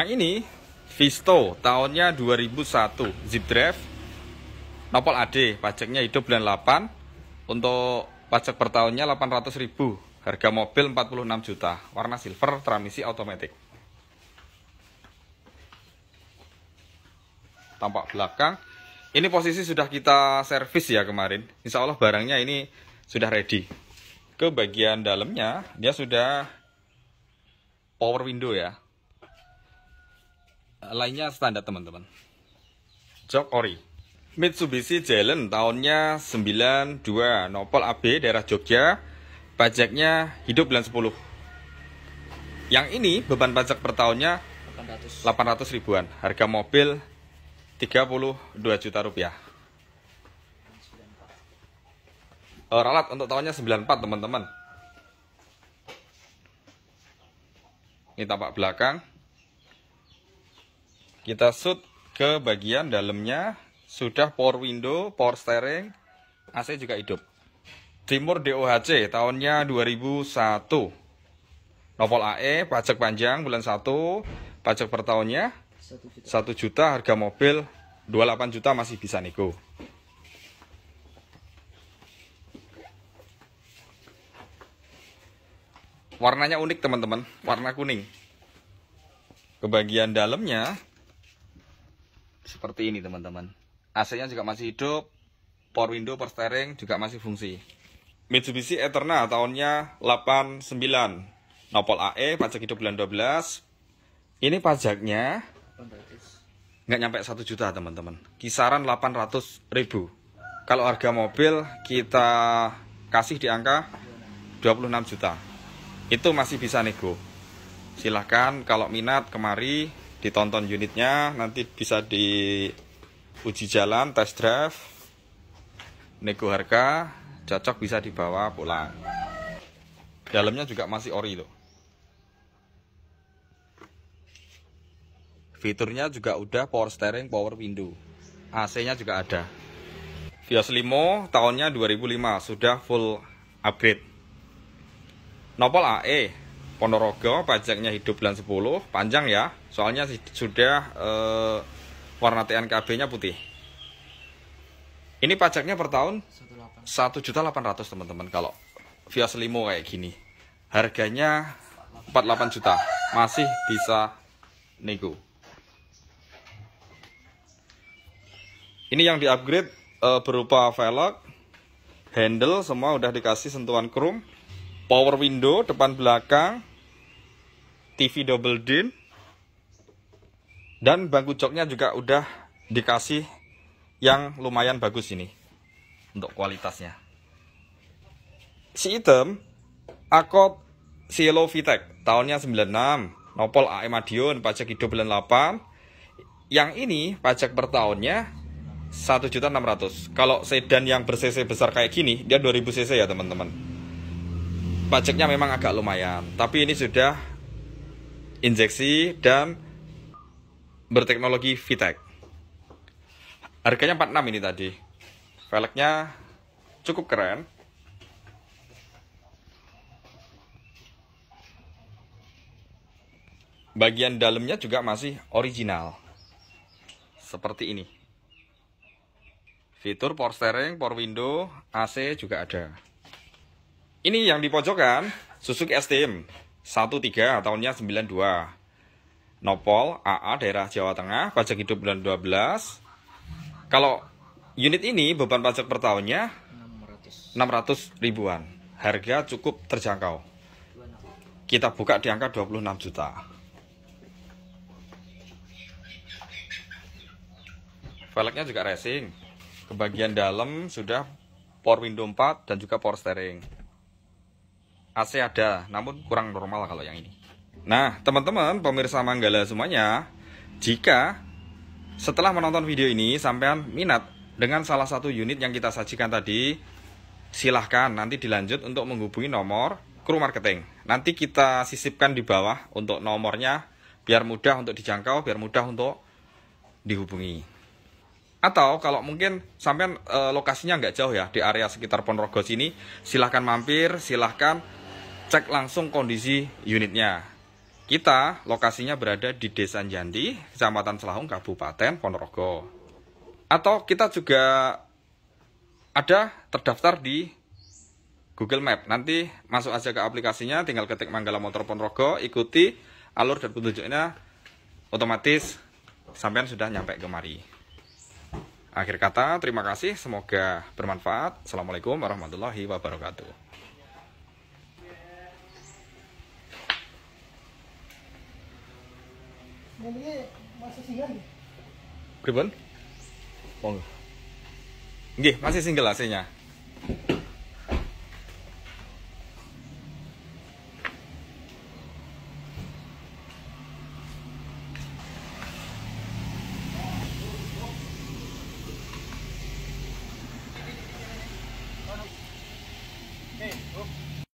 Yang nah, ini Visto tahunnya 2001 Zip Drive Nopol AD pajaknya hidup bulan 8 Untuk pajak per tahunnya 800 ribu Harga mobil 46 juta Warna silver transmisi otomatis Tampak belakang Ini posisi sudah kita servis ya kemarin Insya Allah barangnya ini sudah ready Ke bagian dalamnya Dia sudah power window ya Eh, lainnya standar teman-teman. Jok ori. Mitsubishi Jalen tahunnya 92, Nopol AB daerah Jogja, pajaknya hidup bulan 10. Yang ini beban pajak per tahunnya 800, 800 ribuan, harga mobil 32 juta rupiah. Oh, ralat untuk tahunnya 94 teman-teman. Ini tampak belakang. Kita shoot ke bagian dalamnya sudah power window, power steering, AC juga hidup. Timur DOHC tahunnya 2001. Novel AE pajak panjang bulan 1, pajak per tahunnya 1 juta. 1 juta harga mobil 28 juta masih bisa nego. Warnanya unik teman-teman, warna kuning. Ke bagian dalamnya seperti ini teman-teman AC-nya juga masih hidup power window power steering juga masih fungsi Mitsubishi Eterna tahunnya 89 Nopol AE pajak hidup bulan 12 ini pajaknya nggak nyampe 1 juta teman-teman kisaran 800 ribu kalau harga mobil kita kasih di angka 26 juta itu masih bisa nego silahkan kalau minat kemari ditonton unitnya nanti bisa di uji jalan test drive nego harga cocok bisa dibawa pulang dalamnya juga masih ori loh fiturnya juga udah power steering power window AC nya juga ada Vios Limo tahunnya 2005 sudah full upgrade Nopol AE Ponorogo pajaknya hidup bulan 10 panjang ya soalnya sudah eh, warna TNKB nya putih ini pajaknya per tahun 1.800 teman-teman kalau via Selimo kayak gini harganya 48 juta masih bisa nego ini yang di upgrade eh, berupa velg handle semua udah dikasih sentuhan chrome power window depan belakang TV double din dan bangku joknya juga udah dikasih yang lumayan bagus ini untuk kualitasnya si item akot Cielo Vitek tahunnya 96 Nopol AM Adion pajak hidup bulan 8 yang ini pajak per tahunnya 1.600 kalau sedan yang ber cc besar kayak gini dia 2000 cc ya teman-teman pajaknya memang agak lumayan tapi ini sudah injeksi dan berteknologi VTEC. Harganya 46 ini tadi. Velgnya cukup keren. Bagian dalamnya juga masih original. Seperti ini. Fitur power steering, power window, AC juga ada. Ini yang di pojokan Suzuki STM 13 tahunnya 92. Nopol AA daerah Jawa Tengah pajak hidup bulan 12. Kalau unit ini beban pajak per tahunnya 600, ribuan. Harga cukup terjangkau. Kita buka di angka 26 juta. Velgnya juga racing. Kebagian dalam sudah power window 4 dan juga power steering. AC ada, namun kurang normal kalau yang ini. Nah, teman-teman pemirsa Manggala semuanya, jika setelah menonton video ini sampean minat dengan salah satu unit yang kita sajikan tadi, silahkan nanti dilanjut untuk menghubungi nomor kru marketing. Nanti kita sisipkan di bawah untuk nomornya biar mudah untuk dijangkau, biar mudah untuk dihubungi. Atau kalau mungkin sampean e, lokasinya nggak jauh ya di area sekitar Ponorogo sini, silahkan mampir, silahkan cek langsung kondisi unitnya. Kita lokasinya berada di Desa Janti, Kecamatan Selahung, Kabupaten Ponorogo. Atau kita juga ada terdaftar di Google Map. Nanti masuk aja ke aplikasinya, tinggal ketik Manggala Motor Ponorogo, ikuti alur dan petunjuknya, otomatis sampean sudah nyampe kemari. Akhir kata, terima kasih, semoga bermanfaat. Assalamualaikum warahmatullahi wabarakatuh. masih single Pribon? Nggih, masih single AC-nya.